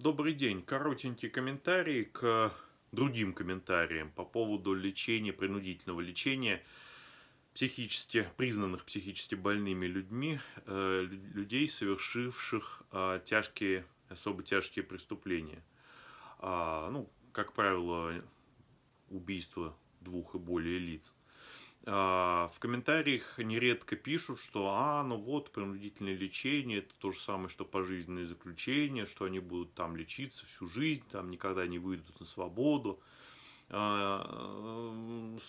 Добрый день. Коротенький комментарий к другим комментариям по поводу лечения, принудительного лечения психически, признанных психически больными людьми, э, людей, совершивших э, тяжкие, особо тяжкие преступления. А, ну, как правило, убийство двух и более лиц. А, в комментариях нередко пишут, что а, ну вот, принудительное лечение, это то же самое, что пожизненное заключение, что они будут там лечиться всю жизнь, там никогда не выйдут на свободу. А,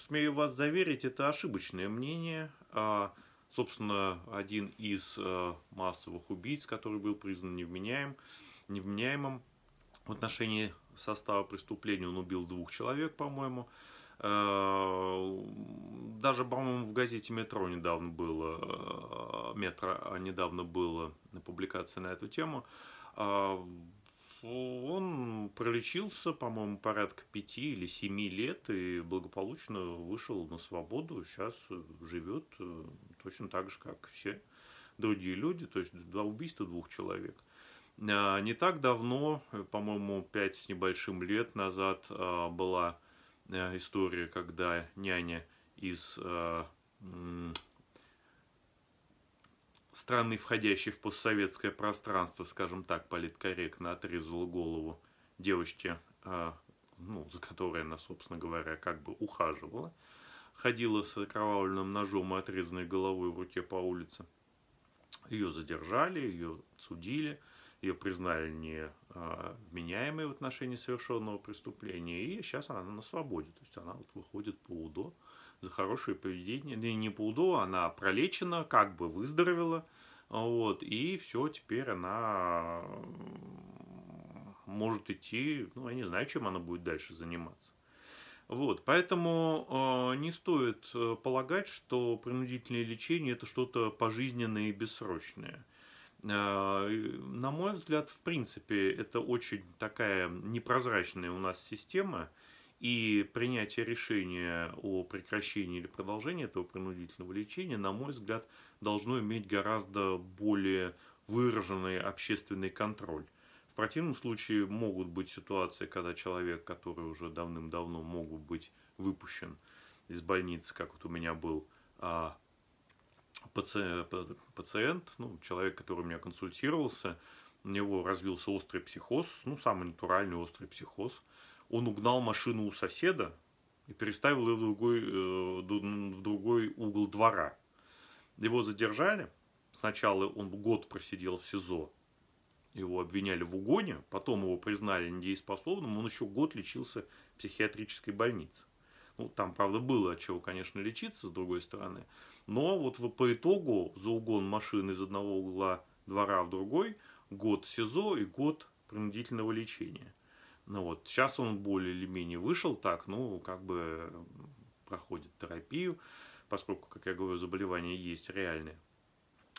смею вас заверить, это ошибочное мнение. А, собственно, один из э, массовых убийц, который был признан невменяем, невменяемым в отношении состава преступления, он убил двух человек, по-моему, Э, даже, по-моему, в газете «Метро» недавно было, э, «Метро» а, недавно было публикация на эту тему. Э, он пролечился, по-моему, порядка пяти или семи лет и благополучно вышел на свободу. Сейчас живет точно так же, как все другие люди, то есть два убийства двух человек. Не так давно, по-моему, пять с небольшим лет назад была Э, история, когда няня из э, страны, входящей в постсоветское пространство, скажем так, политкорректно отрезала голову девочке, э, ну, за которой она, собственно говоря, как бы ухаживала, ходила с окровавленным ножом и отрезанной головой в руке по улице. Ее задержали, ее судили – ее признали не а, вменяемой в отношении совершенного преступления, и сейчас она на свободе. То есть она вот выходит по УДО за хорошее поведение. Да не по УДО, она пролечена, как бы выздоровела. Вот, и все, теперь она может идти, ну, я не знаю, чем она будет дальше заниматься. Вот, поэтому э, не стоит э, полагать, что принудительное лечение это что-то пожизненное и бессрочное. А, на мой взгляд, в принципе, это очень такая непрозрачная у нас система, и принятие решения о прекращении или продолжении этого принудительного лечения, на мой взгляд, должно иметь гораздо более выраженный общественный контроль. В противном случае могут быть ситуации, когда человек, который уже давным-давно мог быть выпущен из больницы, как вот у меня был, а, пациент, ну, человек, который у меня консультировался, у него развился острый психоз, ну, самый натуральный острый психоз. Он угнал машину у соседа и переставил ее в другой, э, в другой угол двора. Его задержали. Сначала он год просидел в СИЗО, его обвиняли в угоне, потом его признали недееспособным, он еще год лечился в психиатрической больнице. Ну, там, правда, было от чего, конечно, лечиться, с другой стороны. Но вот по итогу за угон машины из одного угла двора в другой год СИЗО и год принудительного лечения. Ну вот, сейчас он более или менее вышел так, ну, как бы проходит терапию, поскольку, как я говорю, заболевание есть реальное.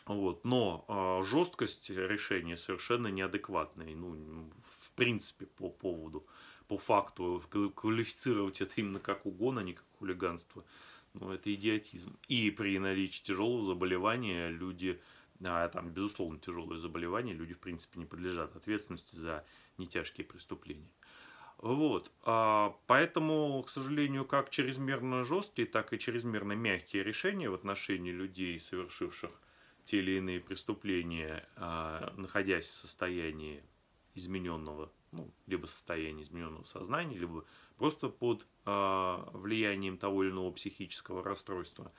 Вот, но э, жесткость решения совершенно неадекватная. Ну, в в принципе по поводу, по факту квалифицировать это именно как угон, а не как хулиганство, ну это идиотизм. И при наличии тяжелого заболевания люди, а там безусловно тяжелое заболевание, люди в принципе не подлежат ответственности за нетяжкие преступления. Вот. А, поэтому, к сожалению, как чрезмерно жесткие, так и чрезмерно мягкие решения в отношении людей, совершивших те или иные преступления, а, находясь в состоянии измененного, ну, либо состояния измененного сознания, либо просто под э, влиянием того или иного психического расстройства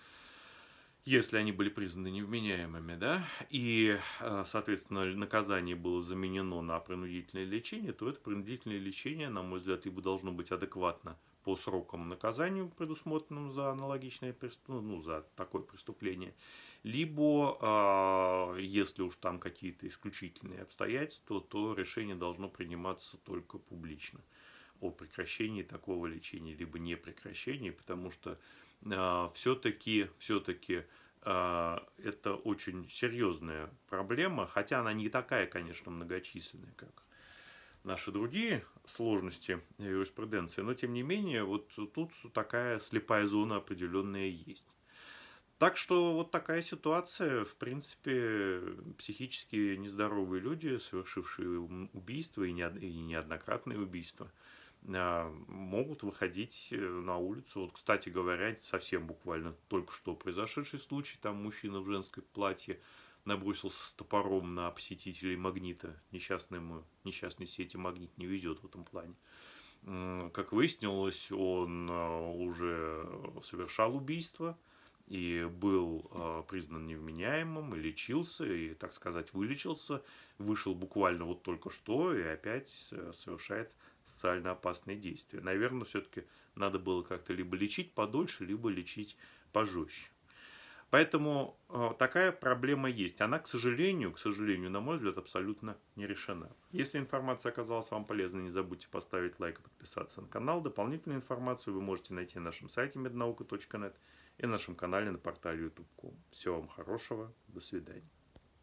если они были признаны невменяемыми, да, и, э, соответственно, наказание было заменено на принудительное лечение, то это принудительное лечение, на мой взгляд, ибо должно быть адекватно по срокам наказанию, предусмотренным за аналогичное преступление, ну, ну, за такое преступление. Либо, а, если уж там какие-то исключительные обстоятельства, то решение должно приниматься только публично о прекращении такого лечения, либо не прекращении, потому что а, все-таки все-таки а, это очень серьезная проблема, хотя она не такая, конечно, многочисленная, как наши другие сложности юриспруденции, но тем не менее вот тут такая слепая зона определенная есть. Так что вот такая ситуация, в принципе, психически нездоровые люди, совершившие убийства и неоднократные убийства, а, могут выходить э, на улицу. Вот, кстати говоря, совсем буквально только что произошедший случай, там мужчина в женском платье набросился с топором на посетителей магнита. Несчастному, несчастной сети магнит не везет в этом плане. Как выяснилось, он э, уже совершал убийство и был э, признан невменяемым, и лечился, и, так сказать, вылечился, вышел буквально вот только что и опять совершает социально опасные действия. Наверное, все-таки надо было как-то либо лечить подольше, либо лечить пожестче. Поэтому э, такая проблема есть. Она, к сожалению, к сожалению, на мой взгляд, абсолютно не решена. Если информация оказалась вам полезной, не забудьте поставить лайк и подписаться на канал. Дополнительную информацию вы можете найти на нашем сайте mednauka.net и на нашем канале на портале youtube.com. Всего вам хорошего, до свидания.